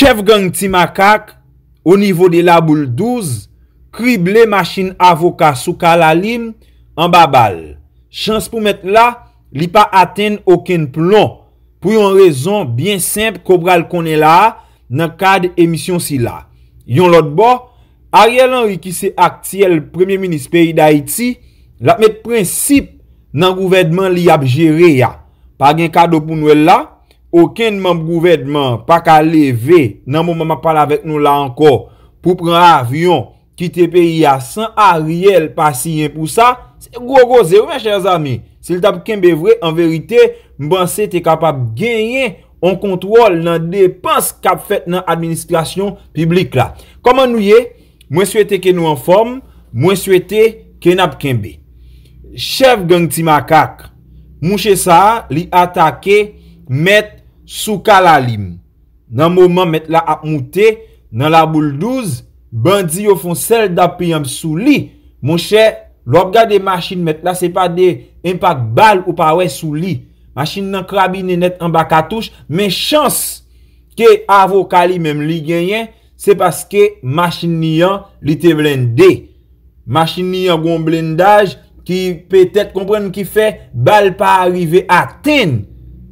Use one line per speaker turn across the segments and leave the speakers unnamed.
Chev gang ti makak, o nivou de la boule 12, krible masin avoka sou kalalim an babal. Chans pou met la, li pa aten oken plon pou yon rezon bien semp kobra l konen la nan kade emisyon si la. Yon lot bo, Ariel Henrique se akti el Premier Ministre peri da iti, la met prinsip nan gouvedman li ap jere ya, pa gen kado pou nou el la, Okèn mèm gouvernement pa ka leve nan mèm mèm apal avèk nou la anko pou pran avyon ki te pe yè san a riyèl pa si yè pou sa, se gro-gro zè ou mèm chèr zami. Se l tap kèmbe vre, an verite, mbansè te kapap genyen an kontrol nan depans kap fèt nan administrasyon publik la. Koman nou yè, mwen souwete ke nou an form, mwen souwete ke nap kèmbe. Chèv geng ti makak, mwen chè sa, li atake, met Sou kalalim. Nan mouman met la ap moute, nan la bouldouz, bandi yo fon sel da piyam sou li. Mon chè, lop gade masin met la, se pa de impak bal ou pa we sou li. Masin nan krabi nenet an baka touche, men chans ke avokali mem li genyen, se paske masin ni an li te blendé. Masin ni an goun blendaj ki petet komprenn ki fe bal pa arrive aten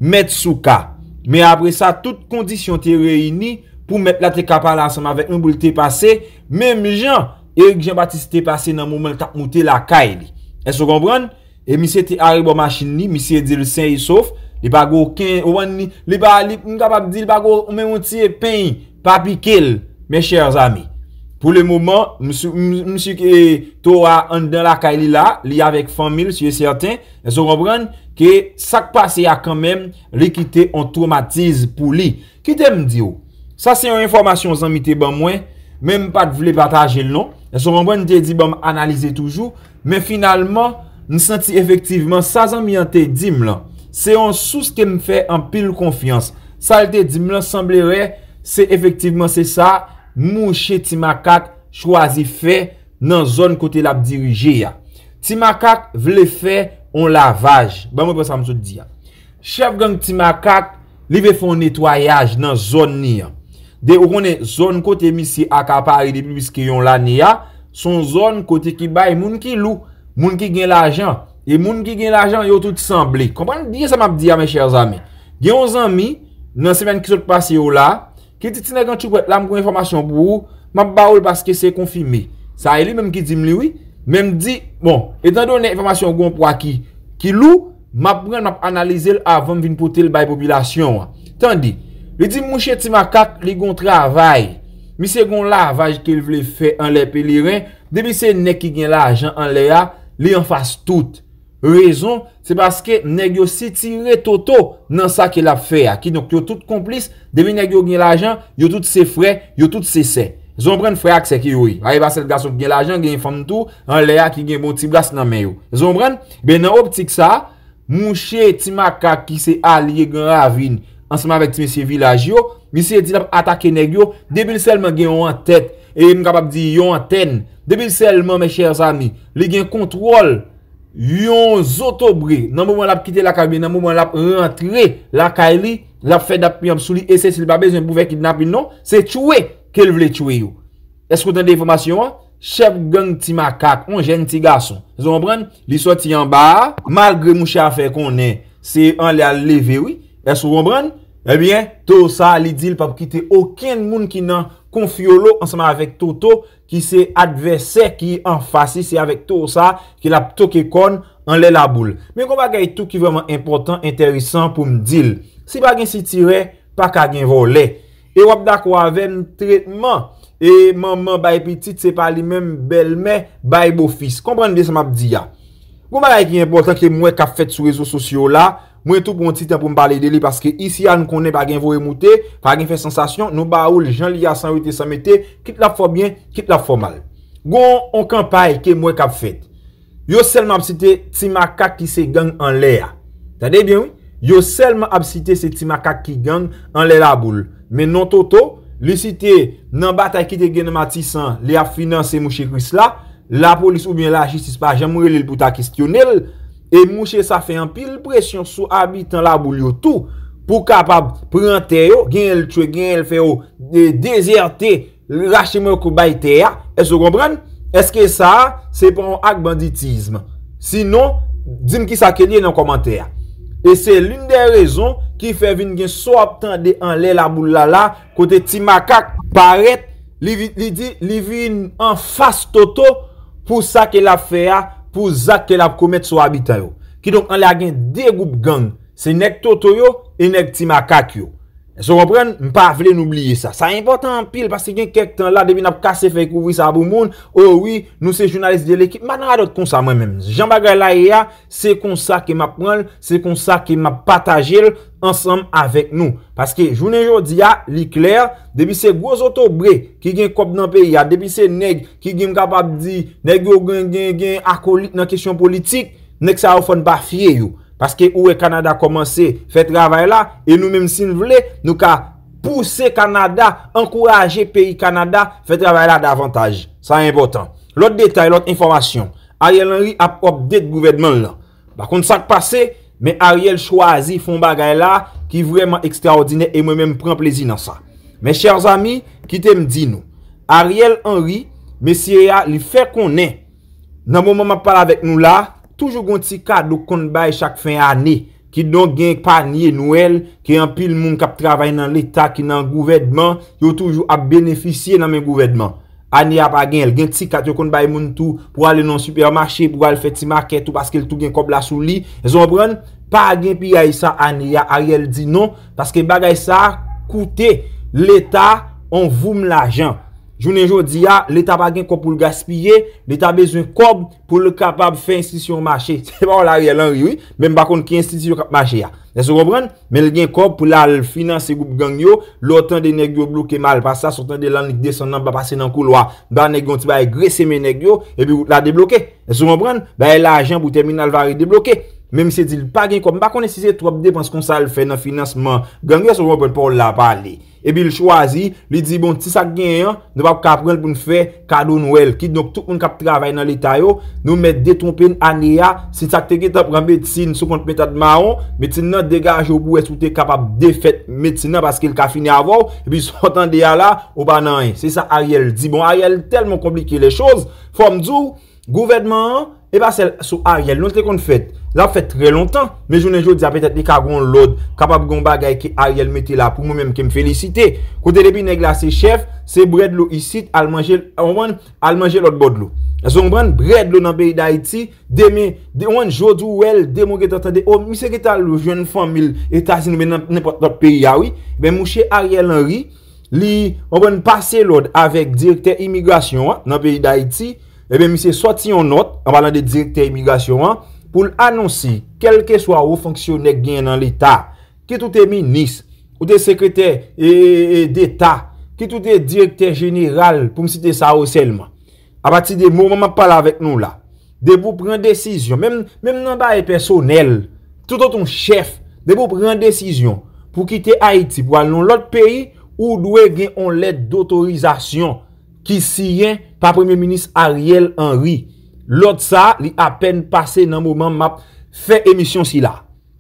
met sou ka. Me apre sa, tout kondisyon te reyini pou me plate kapal anseman vek yon boul te pase, men mi jan, Erik Jean-Baptiste te pase nan moun men tap moute la kae li. E so gombran? E misye te ari bo machin ni, misye di lisen yisof, li bago ken, ouan ni, li ba li mga babi di, li bago mwen moun tiye pen, papi kel, men chers ami. Pou le mouman, msou ke to a an den la ka li la, li avek famil, siye certain, e so rembren ke sak pase a kanmem, li ki te an traumatize pou li. Ki te m di yo? Sa se yon informasyon zan mi te ban mwen, men m pat vle pataje l non. E so rembren, di e di ban m analize toujou, men finalman, m senti efektivman sa zan mi an te di m lan. Se yon sou se ke m fe an pil konfians. Sa li te di m lan, semblere, se efektivman se sa, Mouche ti makak chwazi fe nan zon kote la p dirije ya. Ti makak vle fe on lavaj. Ban mwen pe sa msou di ya. Chef gang ti makak li ve fon netwayaj nan zon ni ya. De ou konen zon kote mi si akapari di biske yon la ni ya. Son zon kote ki bay moun ki lou. Moun ki gen la jan. E moun ki gen la jan yo touti sanble. Kompan? Diye sa mabdi ya men chèr zami. Gen yon zami nan semen ki sot passe yo la. Ki di ti nek an chou pou et la m kon informasyon pou ou, map ba ou l baske se konfime. Sa e li menm ki di m liwi, menm di, bon, etan do nek informasyon kon pou a ki, ki lou, map pren map analize l avon vin pote l bay popilasyon w. Tandi, li di m mouche ti ma kat li kon travay, mi se kon la vaj ke li vle fe an le pe li ren, debi se nek ki gen la ajan an le ya, li an fase tout. Rezon se baske negyo sitire toto nan sa ke la fe aki Donk yo tout komplis Demi negyo gen la ajan Yo tout se fre, yo tout se se Zonbren fre aki se ki woy e. Aye basel gaso gen la ajan, gen fam tou An le aki gen bon ti glas nan men yo Zonbren, ben nan optik sa Mwche ti maka ki se alie gen ravine Anseman vek ti mesye vilaj yo Mesye di la atake negyo Debil selman gen yo an tet E mga bab di yo an ten Debil selman me chers ami Le gen kontrol Yon zotobre, nan mouman lap kite lakay li, nan mouman lap rentre lakay li, lap fe dap yon psouli ese si lbabe, zon pou vekid napi nou, se tchouwe ke l vle tchouwe yo. Eskoutan de informasyon an? Chef gang ti makak, an jen ti gason. Zon bran, li soti yon ba, malgre mouche afe konen, se an li a leve wii, eskoutan bran? Ebyen, Tosa li dil pa pou kite okyen moun ki nan konfiyolo ansama avek Toto Ki se advesè, ki enfasi, se avek Tosa ki la pou toke kon anle la boul Men konba gaye tou ki vreman important, interessant pou mdil Si pa gen sitire, pa ka gen vole E wap da kwa ven tretman E maman baye pitit se pa li men belme baye bofis Komprende se map diya Konba gaye ki important ki mwen kap fet sou reso sosyo la Mwen tou pou mwen titan pou m pale de li Paske isi ya nou konen pa gen vou emote Pa gen fe sensasyon Nou ba ou li jan li yasan wite samete Kit la fo bien, kit la fo mal Gon, on kan paye ke mwen kap fet Yo selman ap site ti makak ki se gang an lea Tade bien ou? Yo selman ap site se ti makak ki gang an lea aboul Men non toto, li site nan batay ki te gen matisan Li ap finanse mwen chekwis la La polis ou bien la justice pa jamou elil pou ta kistyonel E mouche sa fe an pil presyon sou abitan la boulyo tou pou kapap prente yo, gen el twe, gen el fe yo, e dezerte, rache mou kou bayte ya. E sou kompran? Eske sa, se pon ak banditisme. Sinon, dim ki sa ke liye nan komante ya. E se loun de rezon ki fe vin gen so ap tande an le la boulyo la kote ti makak paret, li vi en fas toto pou sa ke la fe ya pou zak ke lap komet sou habita yo, ki donk an la gen degup gang, se nek toto yo, e nek ti makak yo. E so repren, m pa vle noubliye sa. Sa importan pil, paske gen kek tan la, debi nap kase fe kouvri sa abou moun, oh oui, nou se jounalist de l'ekip, manan adot konsa mwen men. Jan bagay la e ya, se konsa ke ma pren, se konsa ke ma patajel ansam avek nou. Paske, jounen jodi ya, li kler, debi se gwozoto bre, ki gen kop nan peyi ya, debi se neg, ki gen m kapap di, neg yo gen akolik nan kesyon politik, neg sa oufon pa fye yo. Paske ou e Kanada komanse, fè travay la, e nou menm sin vle, nou ka pousse Kanada, ankoraje peyi Kanada, fè travay la davantaj. Sa yon botan. Lot detay, lot informasyon. Ariel Henry ap obdet bouvedman lan. Bakon sa k pase, men Ariel chwazi fon bagay la, ki vreman ekstraordinè, e mwen menm pren plezi nan sa. Men chèr zami, ki te mdi nou. Ariel Henry, men siye ya li fè konen, nan moun moun ap pale avèk nou la, Toujou gon tika do konbay chak fin ane, ki don genk pa niye nou el, ki an pil moun kap travay nan l'Etat ki nan gouvedman, yo toujou ap beneficye nan men gouvedman. Ane ya pa genk, genk tika do konbay moun tou pou ale nan supermarche, pou ale feti market ou paske l tou genk kop la sou li. E zon pran, pa genk pi a yisa ane, ya a yel di non, paske bagay sa, koute l'Etat, on voum la janp. Joun enjou di ya, l'Etat pa gen kop pou l'gaspiye, l'Etat bezoun kop pou l'kapab fè institisyon mâche. Se pa wè la rè lan rè wè, mè m bakon ki institisyon mâche ya. Nè se wè mwen, men gen kop pou la l'finansi goup gang yo, l'otan de nèk yo bloke mal. Pas sa, sotan de l'anik desan nan ba pase nan kou lwa. Ba nèk yo ti ba e gresse men nèk yo, e bi wè la debloke. Nè se wè mwen, ba e l'ajan pou terminal vari debloke. Mem se di li pa gen kon, mba kon e si se tou ap depans kon sa al fe nan finasman Gange sou wapen pou la pale Ebi li chwazi, li di bon ti sa gen yon Nou wap kapren pou nou fe kado nou el Ki nou tout moun kap travay nan lita yo Nou met detompe yon ane ya Si sa te gen tapran medsine sou kont metadman yon Medsine nan degaje ou pou es wote kapap defet medsine nan Paske yon ka fini avou Ebi sou otan de ya la, ou pa nan yon Se sa a yel, di bon a yel telman komplike le chouz Fom djou, gouvedman an E ba se sou Ariel, nou se te kon fèt, la fèt trè lontan, me jounen joun di apetat di ka goun lòd kapap goun bagay ki Ariel meti la pou mou mèm ki m fèlicite. Kote debi neg la se chef, se bred lò isit al manje lòd bod lò. Zon bran bred lò nan beyi d'Haïti, de mè, de wèn jòd ou wèl, de mou gèt atan de o, oh, misè gèt al lò joun fòm il etazin mè nan nèpot lòt peri ya wè, mè mou che Ariel Henry li oban pase lòd avèk direkter imigrasyon ah, nan beyi d'Haïti, Ebe mi se soti yon not, an balan de direkter imigrasyon an, pou l'anonsi kelke swa ou fonksyonek gen nan l'Etat, kit ou te minis, ou te sekreter e, e, d'Etat, kit ou te direkter jeneral pou msi te sa ou selman. A bati de mou, maman pala vek nou la, de pou pren desisyon, mèm nan ba e personel, toutot un chef, de pou pren desisyon pou kite Haiti, pou al nou l'ot peyi ou dwe gen on let d'otorizasyon, ki siyen pa premier minis Ariel Henry. Lod sa, li apen pase nan mouman map fe emisyon si la.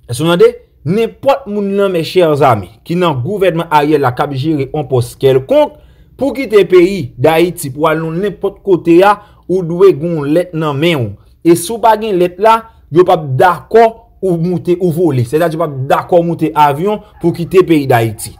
E so nan de, nepot moun nan me chers ame, ki nan gouvernement Ariel la kap jiri an poskel kont, pou kite peyi da Haiti pou alon nepot kote ya, ou dwe gon let nan men ou. E sou bagen let la, yo pap dako ou mouti ou voli. Se la, yo pap dako mouti avyon pou kite peyi da Haiti.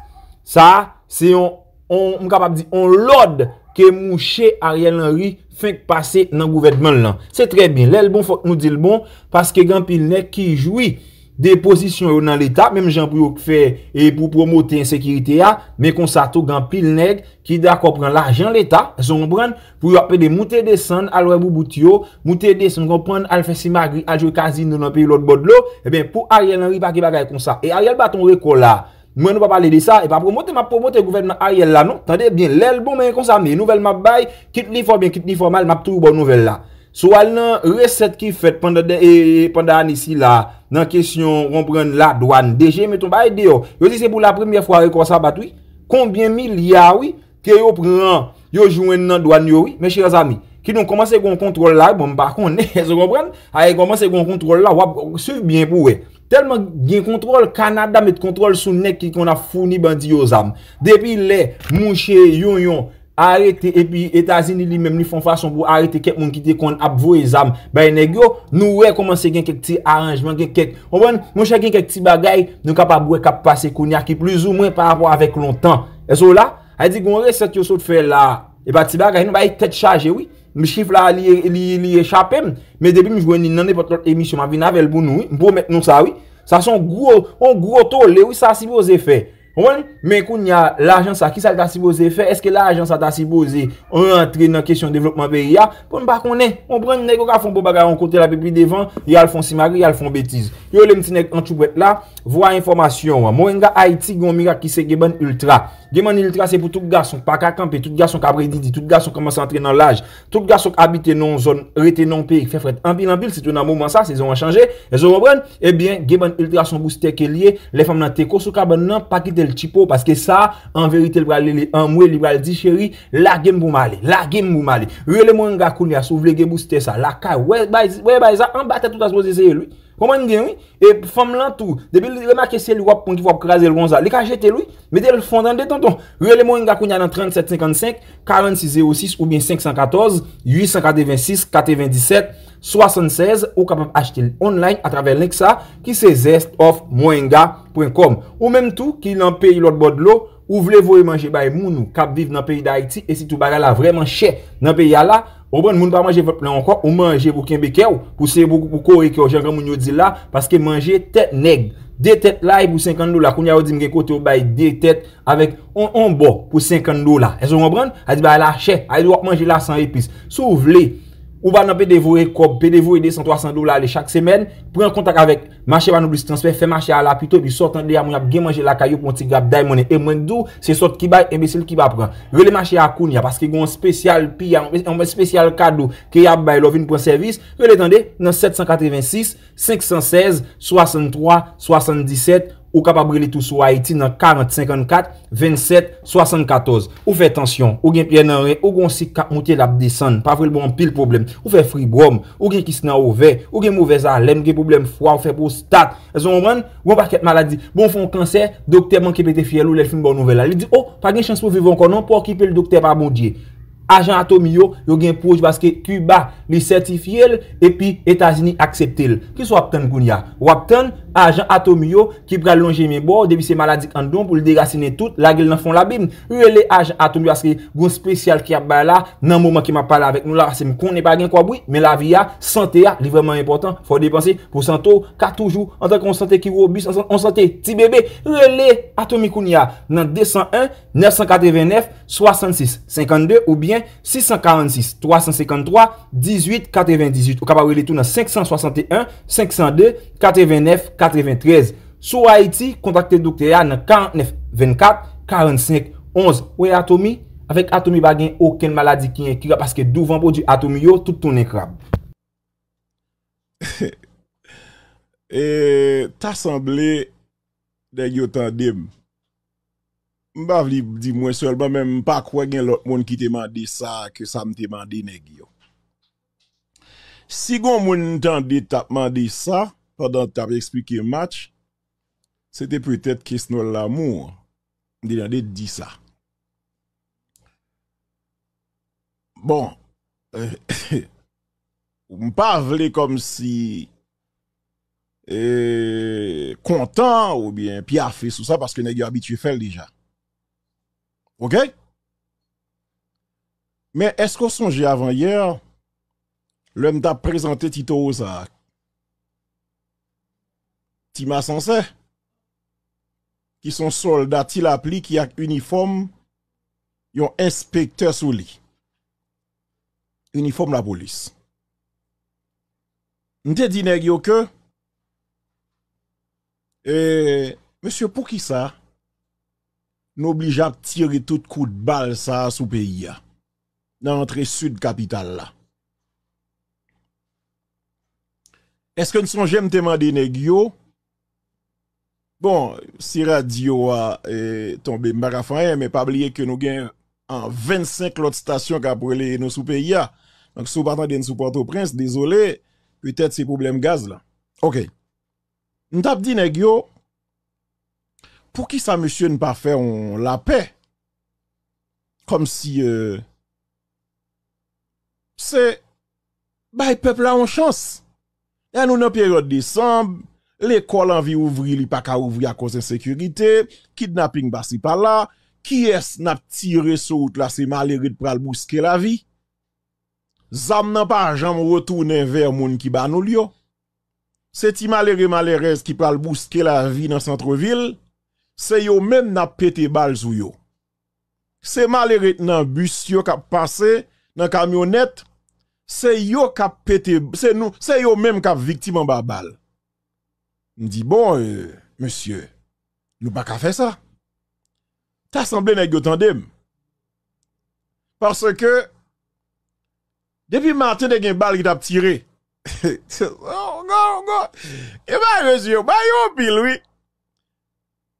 Sa, se yon, on kapap di, on lod, ke mou che Ariel Henry fèk pase nan gouvedman nan. Se tre bin, lè l bon fòk nou di l bon, paske gen pil neg ki joui de posisyon yo nan l'Etat, mem jan pou yo fèk e pou promote yon sekirite ya, me konsato gen pil neg ki da kopran la jen l'Etat, zon mwen, pou yo apè de moutè desan, alwè mou bout yo, moutè desan, moun pren al fèsi magri, aljou kazin, nou nan pi yon lòt bodlo, e ben pou Ariel Henry pa ki bagay konsa. E Ariel baton reko la, Mwen nou pa pale de sa, e pa promote, ma promote gouvernment a yel la, non? Tande, bien, lèl bon, men yon konsa mi, nouvel map bay, kit li fo bien, kit li fo mal, map tou bon nouvel la. Sou al nan reset ki fet, pandan e, e, an isi la, nan kesyon, ron pren la, doan deje, men ton bay e, de yo. Yo si se pou la premier fwa re konsa batwi, konbyen mil ya wii, ke yo pren, yo jwen nan doan yo wii, mechir azami. Ki nou komanse gon kontrol la, bon ba, konen se ron pren, haye komanse gon kontrol la, wap, sou bien pou wey. Telman gen kontrol Kanada met kontrol sou nek ki kon a founi bandi yo zam. Depi le, mounche yon yon, arete, epi Etazini li mem ni fon fason pou arete kek moun ki de kon ap voye zam. Baye negyo, nou re komanse gen kek ti aranjman, gen kek. Oman, mounche gen kek ti bagay, nou ka pa bwe ka pase kouni aki, plus ou mwen par rapport avek lontan. E so la, haye di goun re set yo so te fe la, epa ti bagay, nou baye tet chaje wey. mi chif la li e chapem, me debi mi jweni nan e pot lot emisyon, ma bin avèl bon nou, bon met nou sa wè, sa son gwo, an gwo to, le wè sa si bose fè, wè, men koun ya l'ajans sa, ki sa l da si bose fè, eske l'ajans sa da si bose, an antre nan kesyon devlopman bè ya, pon bakonè, pon pren negok a fon bo baga, an kote la bebi devan, ya l fon simagri, ya l fon betiz, yo le msi neg an chou bwèt la, Vwa informasyon wè. Mwen nga Haiti gwen mwira ki se geben ultra. Geben ultra se pou tout gwa son pakakampe. Tout gwa son kabredidi. Tout gwa son komanse antre nan laj. Tout gwa son kabite nan zon rete nan pe. Fe fred anbil anbil. Se tou nan mwoman sa se zon wachanje. E zon wabren. Ebyen eh geben ultra son bousite ke liye. Le fam nan teko sou kaban nan pakite l chipo. Paske sa an verite l wale li. An mweli wale di cheri. La gem bou male. La gem bou male. Ou e le mwen nga kouni a sou vle gem bousite sa. La ka wè bay zan Poman gen wè, fom lan tou, debil remake se li wap pon ki wap kreze l wonsa, li ka jete l wè, mede l fondan de ton ton. Wè le moenga koun ya nan 37.55, 46.06 ou bien 514, 852.26, 427, 76, ou kapap achete l online a travè l nek sa ki se zest of moenga.com. Ou menm tou ki nan peyi l od bod lo, ou vle vou e manje bay moun ou kap viv nan peyi da Haiti, e si tou bagala vreman chè nan peyi ala, Obran, moun ba manje vot plan anko, ou manje pou kembeke ou, pou se pou kou eke ou, jan gen moun yo di la, paske manje tet neg, de tet la e pou 50 do la, koun ya ou di mge kote ou bay, de tet, avèk on bo pou 50 do la, e zo obran, a di ba la che, a di wak manje la 100 epis, sou vle. Ou ba nan pedevouye kop, pedevouye 200-300 dolar lè chak semen, pren kontak avèk. Mache van nou blis transfer, fè mache a la pito, pi sot an dey a moun ap gen manje la kayo pou an ti grab da y moun e moun dou, se sot ki bay embesil ki ba pran. Vele mache a akoun ya, paske yon spesyal pi, yon spesyal kado ki yon bay lovin pou an servis, vele tan dey nan 786-516-63-77. Ou kapabre li tou sou Haiti nan 40, 54, 27, 74. Ou fe tansyon. Ou gen plenare. Ou gen si ka moutye lap desan. Pa vrel bon pil problem. Ou fe fribrom. Ou gen kisna ou ve. Ou gen mouvez alem. Gen problem fwa. Ou fe postat. E zon mwen. Gon baket maladi. Bon fon kanser. Dokter man ki pete fiel ou lèl fin oh, non, bon nouvel la. Li di. Oh. Pa gen chans pou vivon konon. Po akipe l dokter pa bon dje. Ajan ato mi yo. Yo gen pouj baske Cuba li sertifiel. E pi Etasini akseptel. Ki sou apten goun ya. Ou apt Ajan atom yo ki pre lonje mi bo Debi se maladik an don pou li degasine tout La gil nan fon la bim U e le ajan atom yo aske goun spesyal ki ap ba la Nan mouman ki ma pala avek nou la Se mi konen pa gen kwa boui Men la vi ya, sante ya, li vreman important Fwa depanse pou santo Ka toujou, anta kon sante ki wou On sante, ti bebe, u e le Atomikoun ya nan 201, 989, 66, 52 Ou bien 646, 353, 18, 98 Ou kapa wele tou nan 561, 502, 89, 90 93, sou Haiti, kontakte dokte ya nan 49, 24, 45, 11. Ouye Atomi, avek Atomi bagen oken maladi ki nye kira, paske douvan pou di Atomi yo, toutou nye krab.
Ta sanble, dey yo tan dim, mbav li di mwen sol, ba men mpa kwa gen lot moun ki te mandi sa, ke sa mte mandi nek yo. Si gon moun tan dit tap mandi sa, pendant que tu expliqué le match, c'était peut-être question de l'amour. Il a dit ça. Bon, on parle comme si e, content ou bien piafé fait sous ça parce que n'est habitué à faire déjà. OK? Mais est-ce qu'on songeait avant hier, l'homme t'a présenté Tito Ozak? m'a censé qui sont soldats, il l'appli, qui a uniforme, yon inspecteur sous Uniforme la police. m'te dit neg yo eh, monsieur pour pour qui n'oblige à tirer tout coup de balle ça sous pays dans sud capitale là est-ce que nous sommes jamais demandé négio Bon, si radio a eh, tombé marafayen, mais pas oublier que nous gagnons en 25 autres stations qui brûlé nos sous-pays. Donc, si vous attendez nous Port-au-Prince, désolé, peut-être c'est problème gaz là. OK. Nous avons dit, pour qui ça, monsieur, ne pas faire la paix? Comme si, euh, c'est, bah, le peuple a une chance. Et nous, dans la période de décembre, l'école vie ouvri li pa ka ouvrir à cause insécurité, kidnapping basi par là, qui est n'a tiré sur route là c'est malheureux de pral bousquer la vie. Zam nan pa jamais retourner vers moun ki ba nou lio. C'est ti malheureux malheureuse qui pral bousquer la vie dans centre-ville, c'est yo même n'a pété bal sou yo. C'est malheureux nan bus yo k'ap passer nan camionnette, c'est yo k'ap pété, c'est nous, c'est yo même k'ap victime en balle me dit bon euh, monsieur, nous pas qu'à faire ça. T'as semblé nèg tandem. Parce que depuis Martin de une balle qui t'a tiré. oh, go, go. Et eh bah ben, monsieur, bah yo pile oui. une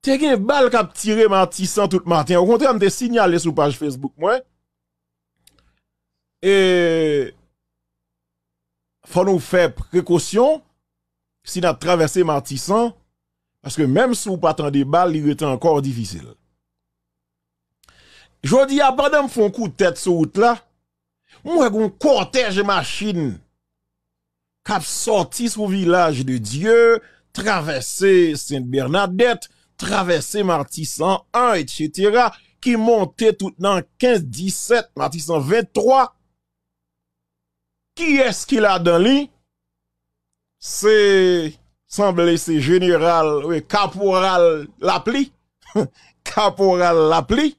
qui qui tiré tiré tissant tout matin. Au contraire, m'te signalé sur page Facebook moi. Et faut nous faire précaution si n'a traversé Martissan, parce que même si vous pas de balles, il était encore difficile. Jodi a ah, pendant me un coup de tête sur route là, moi un cortège machine cap sorti le village de Dieu, traversé Sainte-Bernadette, traversé Martissan 1 etc. qui montait tout dans 15 17 Martissan 23 qui est-ce qu'il a dans lui c'est semblé c'est général oui, caporal l'appli caporal l'appli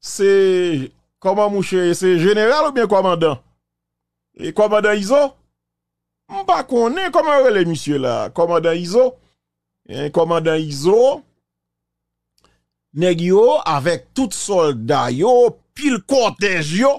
c'est comment moucher c'est général ou bien commandant et commandant Iso m'pas est comment les monsieur là commandant Iso et commandant Iso Negio avec tout soldat yo pile cortège yo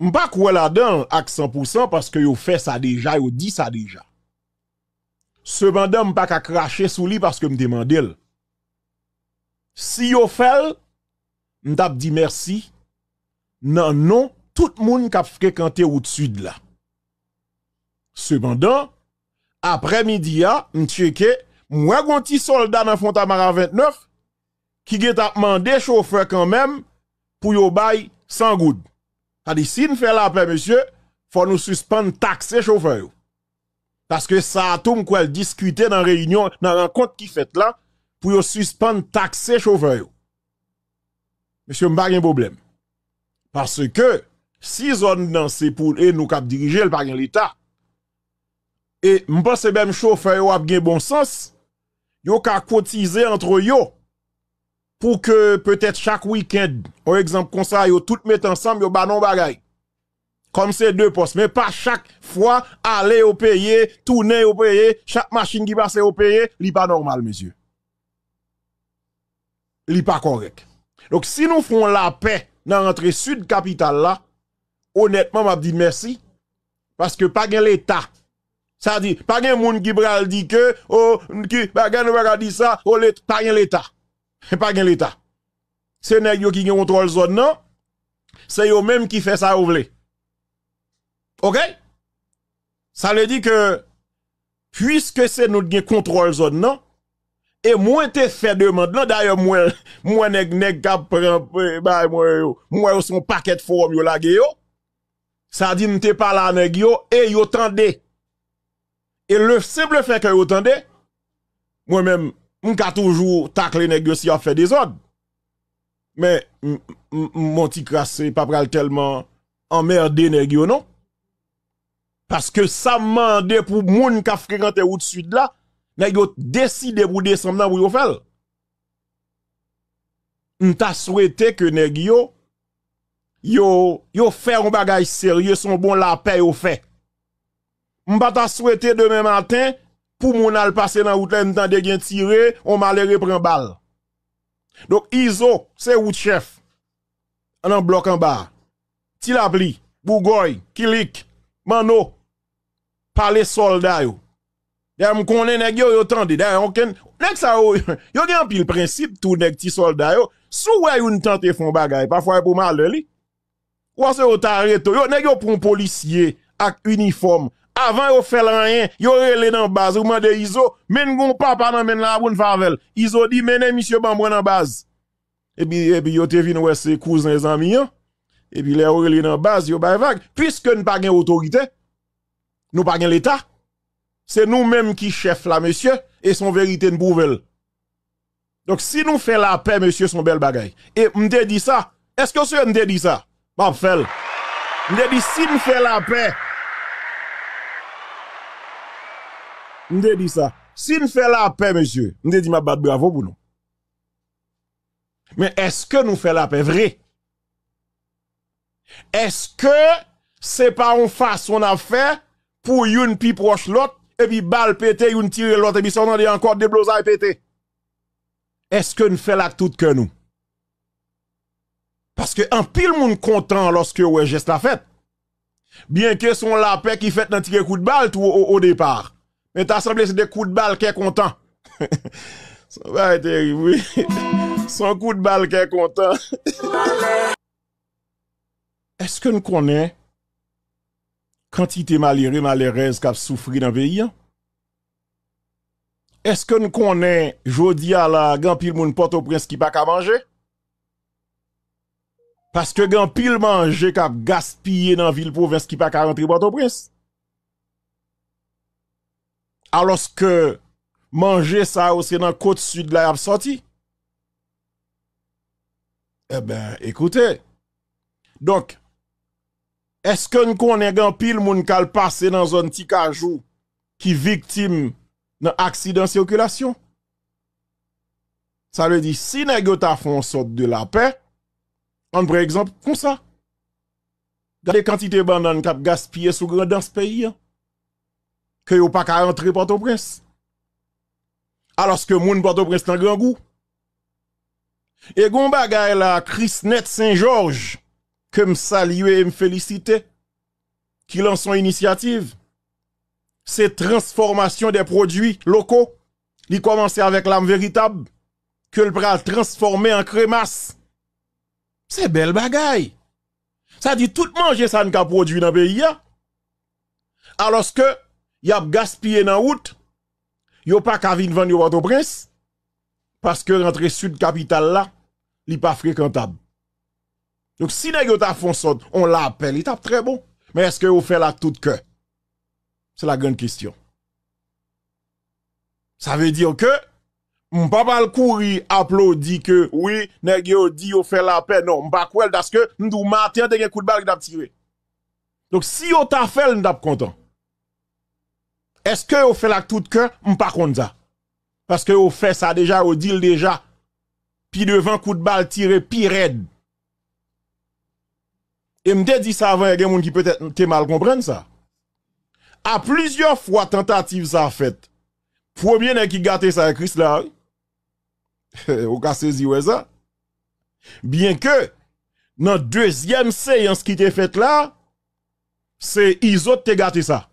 M pa kwe la den ak 100% paske yo fe sa deja, yo di sa deja. Sebandan, m pa ka krashe sou li paske m demande el. Si yo fel, m tap di mersi, nan non, tout moun kap frekante ou tsu de la. Sebandan, apre midi ya, m cheke, m wagwanti solda nan Fontamara 29 ki ge tap mande chofer kanmem pou yo bay sangoud. C'est-à-dire, si nous faisons la paix, monsieur, faut nous suspendre taxer chauffeur. Parce que ça, tout le discuter dans la réunion, dans la rencontre qui fait là, pour suspendre taxer chauffeur. Monsieur, pas de problème. Parce que, si zone dans c'est pour et nous cap diriger le par l'État, et je pense même chauffeur a bien bon sens, yo ka cotiser entre eux, pour que peut-être chaque week-end, par exemple, comme ça, tout mettre ensemble, yo banon bagay. Comme ces deux postes. Mais pas chaque fois, aller au payer, tourner au payer, chaque machine qui passe au payer, li pas normal, monsieur. Li pas correct. Donc, si nous faisons la paix dans l'entrée sud capitale là, honnêtement, m'a dit merci. Parce que pas l'État ça dit, pas gen moun qui bral dit que, oh, qui, pas gen dit ça, oh, pas l'État. pas gain l'État. C'est nèg qui contrôle zone non. C'est eux même qui fait ça vous OK Ça le dit que puisque c'est nous qui contrôle zone non et moi te fait demande là d'ailleurs moi moi nèg nèg k'ap bah moi moi son paquet de forum yo la yo. Ça dit n'était pas là nèg yo et yo tendez. Et le simple fait que yo tendez moi-même on a toujours tacler négocier à faire des ordres. Mais mon petit crassé, pas pral tellement emmerder nèg non. Parce que ça mande pour moun ka fréquenté route sud là, nèg yo décidé pour descendre pour pour faire. On t'a souhaité que nèg yo yo faire un bagage sérieux, son bon la paix yo fait. On pas t'a souhaité demain matin pour mon al passer dans route là, m'tande de tirer, on malheureux prend balle. Donc Iso, c'est route chef. On en bloc en bas. Tilapli, Bougoy, Kilik, Mano, parler soldat yo. D'ailleurs, me nèg yo tande. D'ailleurs, aucun nèg ça yo, yo gen pile principe tout nèg ti soldat yo. Sou wè yon tante font bagay, parfois pour malheur li. Ou se yo t'arrête yo, nèg yo pour un policier avec uniforme avant, vous fait rien, vous relé dans base, vous mande ISO, men gon papa nan men la boune favel. ISO dit, menez monsieur Bambouin dans base. Et puis, et puis, vous te vin ouais, ses cousins et amis, hein. Et puis, les relé dans base, vous bay vague. Puisque nous pas gain autorité, nous pas gain l'État, c'est nous-mêmes qui chef là, monsieur, et son vérité nous Donc, si nous faisons la paix, monsieur, son bel bagaille. Et m'te dit ça, est-ce que monsieur m'te dit ça? Pas fait. M'te dit, si nous faisons la paix, On dit ça. Si nous fait la paix, monsieur, on dit ma bravo pour nous. Mais est-ce que nous faisons la paix vrai? Est-ce que c'est pas une façon son affaire pour une pi proche l'autre et puis balle pété, une tire l'autre et puis son est encore des blouses à pété? Est-ce que nous faisons la toute que nous? Parce que un pile est content lorsque ouais e geste la fête. Bien que soit la paix qui fait un tiré coup de balle au départ. Men ta asemble se de kou de bal ke kontan. Sa va e teribou. San kou de bal ke kontan. Eske nou konen kantite malire malirez kap soufri nan veyyan? Eske nou konen jodi ala gen pil moun potoprens ki pa ka manje? Paske gen pil manje kap gaspye nan vilpo ven skipa ka rentri potoprens? alors que manger ça, aussi dans la côte sud là, sorti. Eh bien, écoutez. Donc, est-ce que nous connaissons un pile qui kal passé dans un petit cajou qui victime d'un accident de circulation? Ça veut dire, si nous ta font sorte de la paix, on prend exemple comme ça. des quantité de bananes qui gaspillées sous grand dans ce pays. Hein que yo pas qu'à rentrer Port-au-Prince. Alors que moun Port-au-Prince dans grand goût. Et gon bagay la Chrisnet Saint-Georges que me salue et me félicite qui lance son initiative. C'est transformation des produits locaux. Il commence avec l'âme véritable que le bras transformé en crémasse. C'est belle bagaille. Ça dit tout manger ça n'a produit dans le pays. Hein. Alors que y a gaspillé dans route yo pas qu'à venir vendre au prince parce que rentrer sud capitale là li pas fréquentable donc si nèg ta font sort, on l'appelle il tape très bon mais est-ce que vous fait la toute que c'est la grande question ça veut dire que on pas mal courir applaudi que oui nèg yo dit yo fait la paix non pas parce que nous matin de coup de balle t'a tiré donc si on t'a fait on est content est-ce que vous faites la tout que pas contre ça Parce que vous faites ça déjà, vous dites déjà. Puis devant coup de balle tiré, puis raide. Et me dit ça avant, il y a des gens qui peut-être mal comprendre ça. À plusieurs fois, tentative ça fait. Premier qui gâté ça avec Chris là. Ou ka saisi ouais ça. Bien que, dans deuxième séance qui était faite là, c'est Iso te gâté ça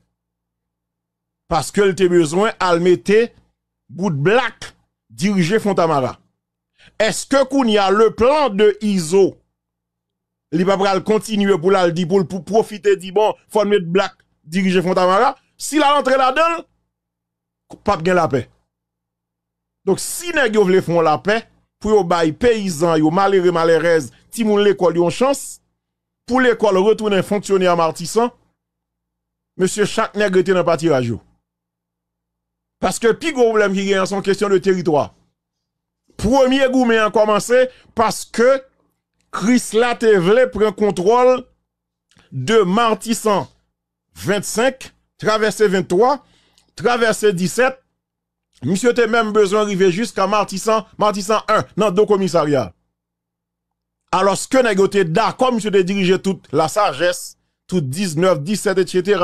parce qu'elle a besoin de mettre bout de black diriger Fontamara. Est-ce que qu'on y a le plan de ISO il va pas continuer pour la pour pour profiter dit bon faut mettre black diriger Fontamara si la rentré là-dedans pas de la paix. Donc si nèg yo voulez font la paix pour yo bail paysan yo malheureux malheureuse ti moun l'école yon chance pour l'école retourner fonctionner à martissant monsieur chaque nèg était dans parti radio parce que le qui est en question de territoire. Premier mais a commencé parce que Chris Latevle prend contrôle de Martissan 25, traversé 23, traversé 17. Monsieur était même besoin d'arriver jusqu'à Martissan, Martissan 1, dans deux commissariats. Alors, ce que négoté d'accord, monsieur de diriger toute la sagesse, tout 19, 17, etc.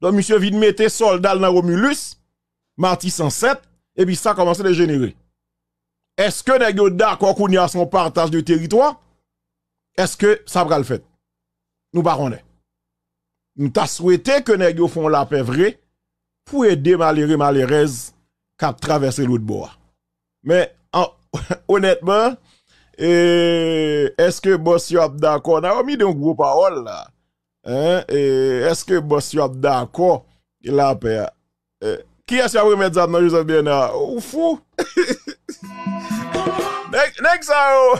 Donc, monsieur vient mettre soldat dans Romulus, Marty 107, et puis ça a commencé à dégénérer. Est-ce que sommes d'accord qu'on a son partage de territoire? Est-ce que ça va le faire? Nous parlons Nous t'a souhaité que nous font la paix vraie pour aider malheureux malheureuses qui traversé l'autre bois. Mais honnêtement, eh, est-ce que boss sommes d'accord? On a mis une gros paroles là. Hein, eh, est-ce que boss sommes d'accord? Il a paix. Eh, Ki yas yavre men zav nan, jous ap bien nan? Ou fou? Nek zaro!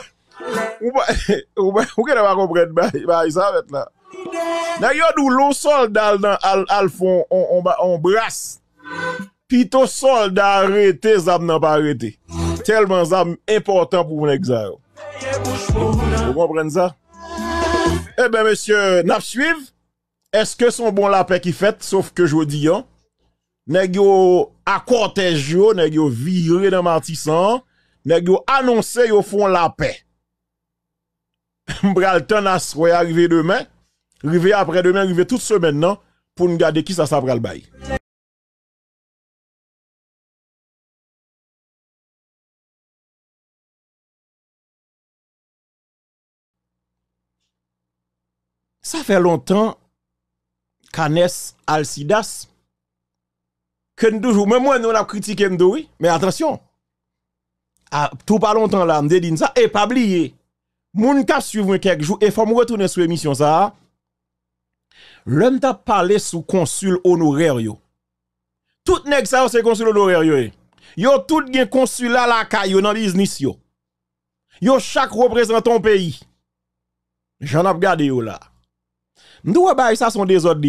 Ou kè nan wak o bret? Bay zav et nan? Nan yon ou lo sol dal nan al fon, on brase. Pi to sol dal rete, zav nan pa rete. Telman zav important pou mwen ek zaro. Ou mwen pren zav? E eh ben, monsye, nap suive? Eske son bon lape ki fet, sauf ke jwo di yon? nèg yo à cortège yo, nèg yo viré dans Martissan, nèg yo annoncé yo font la paix. M'bral temps à soi arriver demain,
arriver après-demain, arriver toute semaine non pour nous garder qui ça ça le bail.
Ça fait longtemps qu'Anes Alcidas que nous même moi, nous, on a critiqué oui, mais attention, ah, tout pas longtemps là, me dit ça, et pas oublier, moun kap suivre quelques jours, et faut me retourner sur l'émission ça, l'homme t'a parlé sous consul honoraire yo. Tout nèg ça, c'est consul honoraire yo. Eh. Yo tout gen consulat la kayo dans business yo. Yo chaque représentant pays. J'en ai regardé yo là. M'doué eh, bay ça sont des autres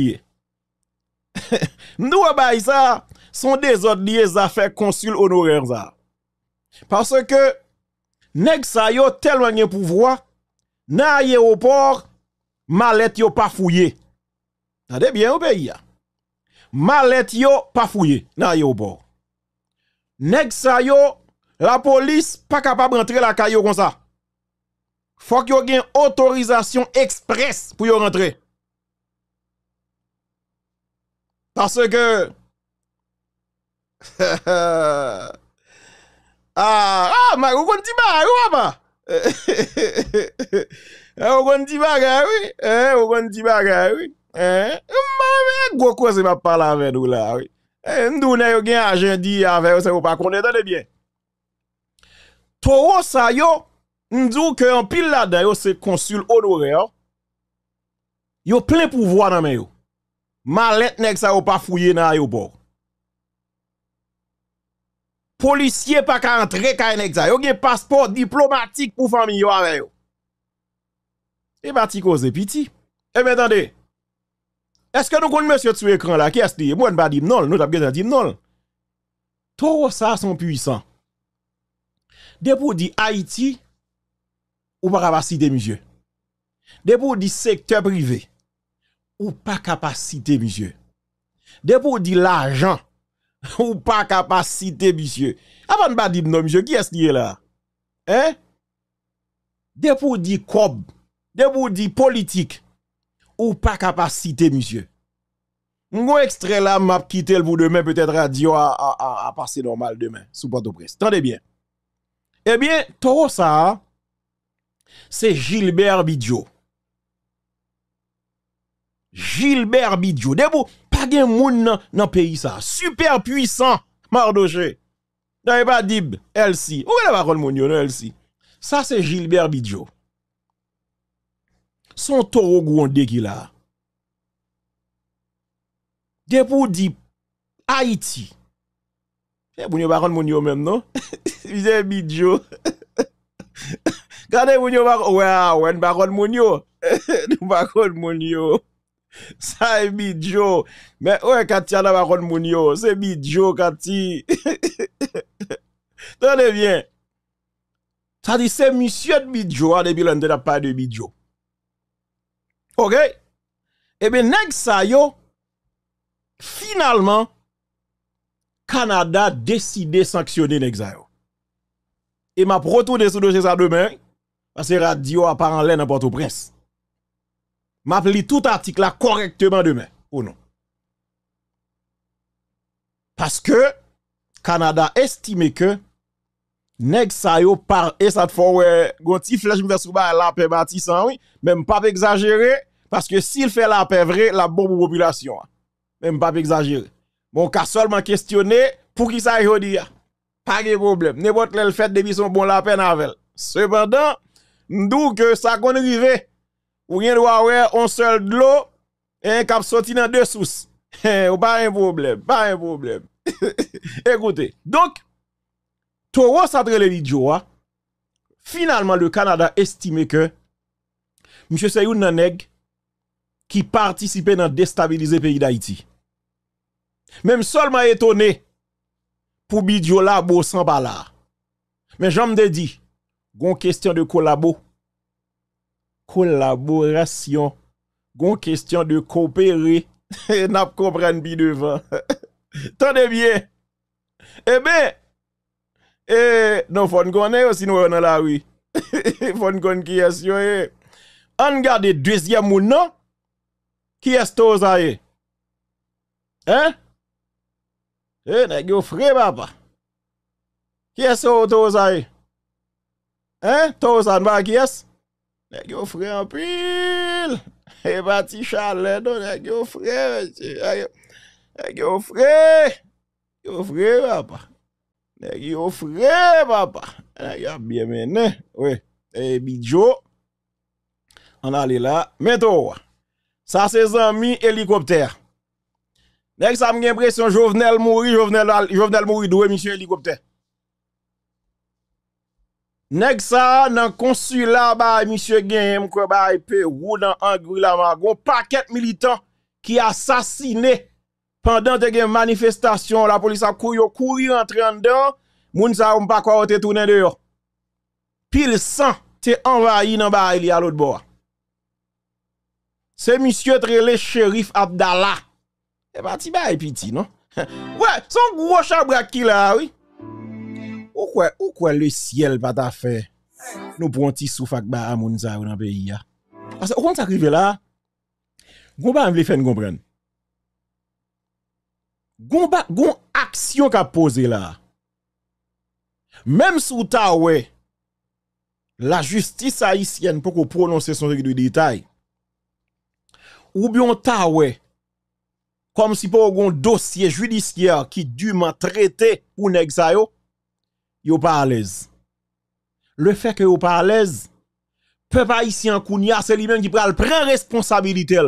Nous bay ça, son désordre liés à faire consul honoraire ça. Parce que, nèg ça yo tellement de pouvoir, na aéroport, malet yo pas fouillé. Tendez bien au pays Malet yo pas fouillé N'a aéroport. Nèg ça yo, la police pas capable rentrer la caillou comme ça. Faut y gen autorisation express pour y rentrer. Parce que Ha ha ha Ha ma ou kon di ba A ou a ma He he he he He ou kon di ba gwa we He ou kon di ba gwa we He ou ma we Gwo kwa se ma pala avè nou la Ndou eh, nan yo gen a jendi avè Se yo pa kone dade bien To ou sa yo Ndou ke an pil la da yo Se konsul onore yo oh. Yo plen pouvo nan men yo Ma letnek sa yo pa fouye nan yo bò policiers pas qu'à entrer qu'à nèg ça. Yo passeport diplomatique pour famille yo avec yo. Et de bah, cause piti. Et eh, mais attendez. Est-ce que nous connaissons monsieur sur l'écran là qui est-ce que moi pas dit non, nous avons dit non. Tout ça sont puissants. De pour dire Haïti ou pas capacité monsieur. De pour dire secteur privé ou pas capacité monsieur. De pour dire l'argent ou pas capacité, monsieur. Avant ah, de dire non, monsieur, qui est-ce qui est là? Hein? De pour dire cob, de politique, ou pas capacité, monsieur. Mon extrait là, m'a quitté le bout demain, peut-être radio à, à, à, passer normal demain, sous port presse. bien. Eh bien, tout ça, c'est Gilbert Bidjo. Gilbert Bidjo. De vous, gen moun nan, pays pays sa. Super puissant, Mardoche. Nan pas dib, Elsi. Ou est la baron moun yo Elsi? Sa Gilbert Bidjo. Son toro gronde qui la. De pou di Haiti. E eh, pou nyo bakon moun yo même non? Vize Bidjo. Gade moun yo bakon, wè, wè, bakon moun yo. Nou bakon moun yo. Ça est bidjo. Mais ouais, Katia la baronne pas C'est bidjo, Katia. Tenez bien. Ça dit, c'est monsieur de bidjo, hein, depuis l'on n'a pas de bidjo. Ok? et eh bien, next ça finalement, Canada décidé sanctionner next Et m'a retourné sur dossier ça demain, parce que radio apparaît en l'air n'importe où prince m'a tout article là correctement demain ou non parce que Canada estime que nèg sa par et ça te gon flèche vers sous la paix bâtissant oui même pas exagérer parce que s'il fait la paix vrai, la bombe population hein. même pas exagérer bon cas seulement questionner pour qui ça y est. pas de problème n'importe le fait depuis son bon la peine cependant nous que ça qu'on arrive ou bien doit un seul de l'eau et cap sorti dans deux sous. Eh, ou pas un problème, pas un problème. Écoutez, donc Toro les vidéos, Finalement le Canada estime que M. Seyun Naneg qui participait dans déstabiliser le pays d'Haïti. Même seulement étonné pour Bidiola sans là. Mais j'en me dit, gon question de collabo collaboration. Gon question de coopérer. N'a pas bi devant. Tenez bien. Eh bien, eh, non, faut nous aussi, nous dans la rue. faut nous qui eh. On garde deuxième ou non? Qui est Hein? Eh, n'a yo papa? Qui est Hein? Toza, n'est-ce qui Nèk frère pile pile! E bati chalet, frère, pas yo frère nest yo Yo papa. Nèk yo papa. yo Oui. E Bijo, An ale là. Meto Ça Sa se hélicoptère. helikopter. ça sa mgen jovenel mouri, jovenel, jovenel mouri monsieur monsieur Nèg ça dans consulat ba monsieur Game quoi ba dans paquet qui assassiné pendant des manifestation la police a couru courir en dedans moun sa on pas quoi tourner dehors pile sang te envahi nan ba à l'autre bord c'est monsieur Trélé shérif Abdallah et ba petit non ouais son gros chabrak qui là oui ou quoi, le ciel va t'a faire? nous prenons un petit souffle à moun dans le pays Parce que quand ça arrive là, gon ba m'vle faire comprendre. Gon ba gon action qu'a posé là. Même sous ta la justice haïtienne pour qu'on prononcer son règle de détail. Ou bien ta comme si pour un dossier judiciaire qui dûment traité ou n'exa yo pas à l'aise. Le fait que yo pas à l'aise, peuple haïtien Kounia, c'est lui-même qui pral prendre responsabilité.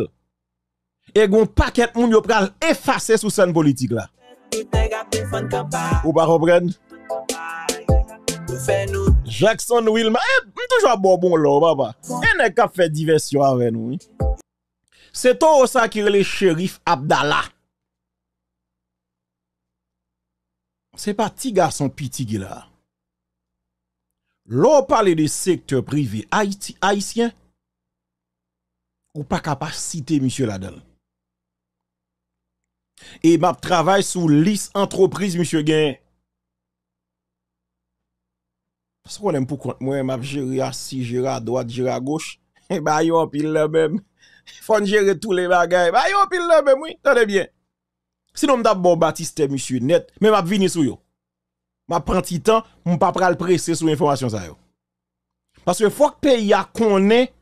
Et gon paquet moun yo pral effacer sous scène politique là. Ou pas Jackson Wilma, eh, toujours bon bon là, papa. Et n'est qu'à faire diversion avec nous. C'est toi ça qui es le shérif Abdallah. c'est pas petit garçon petit qui là. L'on parle de secteur privé haïti, haïtien, ou pas capable capacité, monsieur Ladel. Et m'a travaille sous liste entreprise, monsieur Gain. Parce qu'on aime pour moi, m'a géré à si, géré à droite, géré à gauche. Et bah, yon pile le même. Faut gérer tous les bagages. Bah, yon pile le même, oui. Tenez bien. Sinon, d'abord Baptiste, monsieur net, mais m'a vini sou yo. M'a prend le temps, m'm pas pral presser sur information ça yo. Parce que faut pays a connaît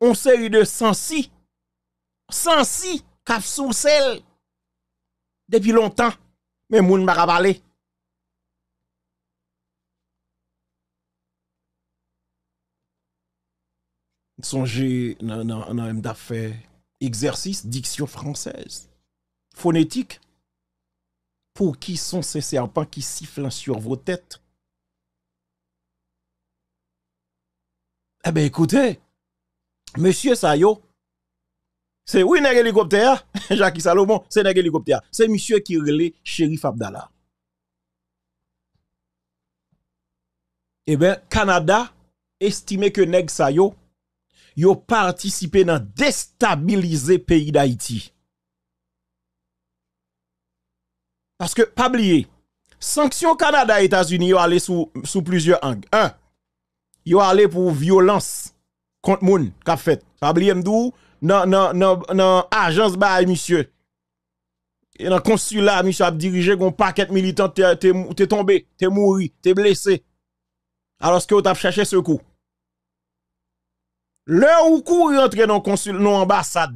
on série de sensi. Sensi kaf sous sel depuis longtemps, mais moun m'a parler. Songe, non, non, non, fait exercice diction française, phonétique. Pour qui sont ces serpents qui sifflent sur vos têtes Eh bien, écoutez, monsieur Sayo, c'est oui, un hélicoptère, Jacques Salomon, c'est un hélicoptère. C'est monsieur qui relève shérif Abdallah. Eh bien, Canada estime que Neg Sayo, yo participé dans déstabiliser pays d'Haïti. Parce que, pas oublier, sanction Canada et États-Unis, yo allé sous plusieurs angles. Un, yo allé pour violence contre moun ont fait. Pas oublier m'dou dans dans l'agence ba monsieur. Et dans consulat monsieur a dirigé un paquet de militants. t'es tombé, t'es mouru, t'es blessé. Alors que vous avez cherché ce coup. Le ou coup rentrer dans consul dans ambassade.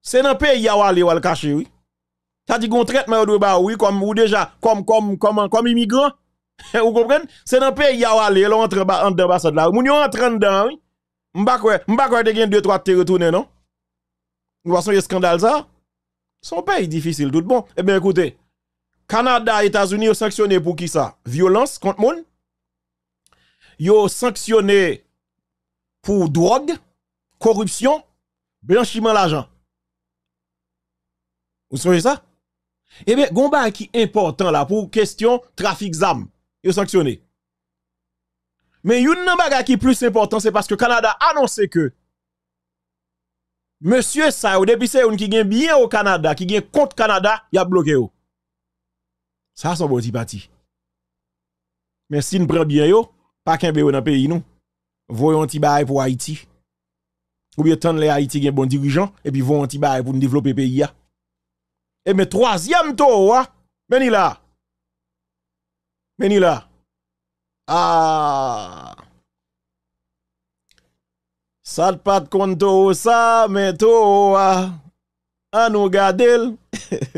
C'est dans le pays où vous ou le cacher oui. Ça dit qu'on traite les gens oui comme ou déjà comme comme comme comme immigrant. vous comprenez C'est dans pays où aller rentre en ambassade là. Moun yo entre dedans oui. pas quoi, deux, quoi de gagne deux retourner non Nous façon y scandale ça. Son pays difficile tout bon. Eh bien écoutez, Canada États-Unis ont sanctionné pour qui ça Violence contre Ils Yo sanctionné pour drogue, corruption, blanchiment l'argent. Vous savez ça eh bien, Gomba qui est important pour la question trafic ZAM, est sanctionné. Mais une bagarre qui est plus important, c'est parce que Canada a annoncé que Monsieur Sao, depuis c'est une qui gagne bien au Canada, qui gagne contre Canada, il a bloqué. Ça, c'est bon petit parti. Mais si nous prenons bien, yo, pas qu'un dans le pays, nous. Voyons un petit bail pour Haïti. Ou bien, tant les Haïti un bon dirigeant, et puis voyons un petit bail pour nous développer le pays. Et mes troisième tour, hein. meni il là. ben là. Ah. Ça ne pas de compte ça, mais toi, hein. à nous garder. il ne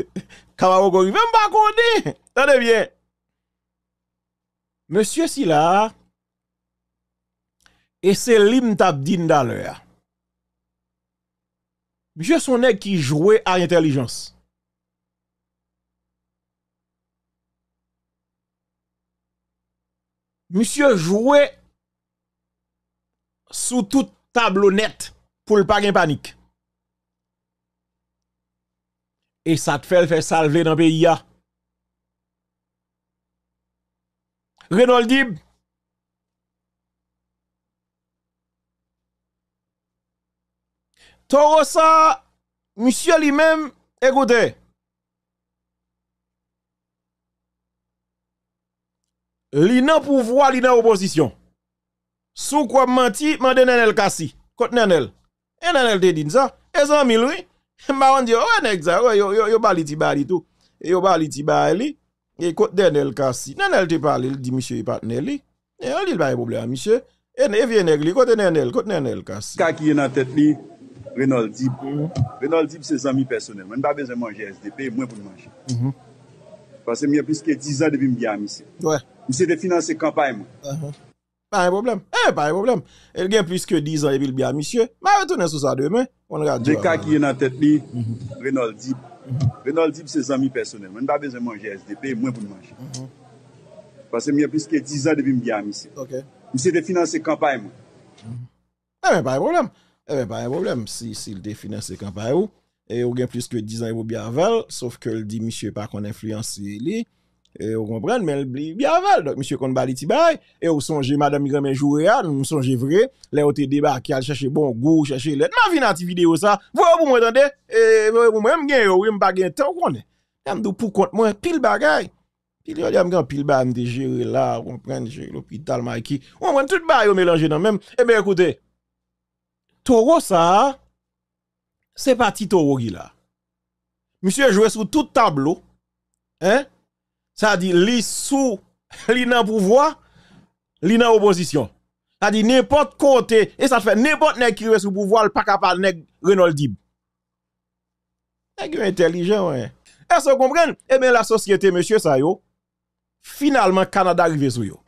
pas connaître. Tenez bien. Monsieur Sila, et c'est l'im tabdin d'aller. Hein. Monsieur son qui jouait à l'intelligence. monsieur jouait sous toute tableau net pour le pas panique. Et ça te fait le faire salver dans le pays. Renaud Toro ça, monsieur lui-même, écoutez. Li nan pouvwa, li nan oposisyon. Sou kwa mwen ti, mwen den enel kasi. Kote enel. Enel te din sa. E zan milwi. Mba wan diyo, o oh, enek zan, oh, yo bali ti bali tou. Yo bali ti bali li. E kote enel kasi. Enel te pali li, di miche yi e patne li. E anil ba yi pouble a ah, miche. E vye enek li, kote enel, kote enel kasi. Kaki yon e an tet li, Renald Dib. Renald Dib se zami personel. Mwen ba benze manje SDP, mwen pou yon manje. Mhm. Pase mwen yon piske 10 an devim byan misi. Wè. Mise de finanse kampaye mwen. Uh-huh. Pari problem. Eh, Pari problem. El gen plus ke 10 an evi l biyamisye, ma retounen sou sa demen. Dekan ki
yon an tet mi, uh-huh. Reynold Dib. Uh-huh. Reynold Dib se zami personel. Mwen da bezan manje SDP,
mwen pou manje. Pase miye plus ke 10 an evi l biyamisye. Mise de finanse kampaye mwen. Pari problem. Pari problem. Si si l de finanse kampaye ou, e ou gen plus ke 10 an evi l biyamisye, saf ke l di misye pa kon enfluensye li, Et vous comprenez, mais bien Donc, monsieur Konbali et vous songez, madame vous Jouréa, nous songez vrai, là, vous débarqué, à chercher bon goût, chercher l'aide. Ma vie dans cette vidéo, ça, vous vous m'entendez, et vous même dit, vous pas temps, vous pour compte, moi, pile bagaille. Pile, vous avez pile vous gérer là, vous comprenez, l'hôpital l'hôpital, qui Vous comprenez, tout vous dans même. Eh bien, écoutez, Toro, ça, c'est parti Toro qui là. Monsieur joué sur tout tableau, hein? Ça dit, li sous, li nan pouvoir, li nan opposition. Ça dit, n'importe côté, et ça fait n'importe nèg qui est sous pouvoir, pas capable nèg Renault Dib. C'est intelligent, ouais. Est-ce que vous comprenez? Eh bien, la société, monsieur, ça
est finalement, Canada arrivé sous yo.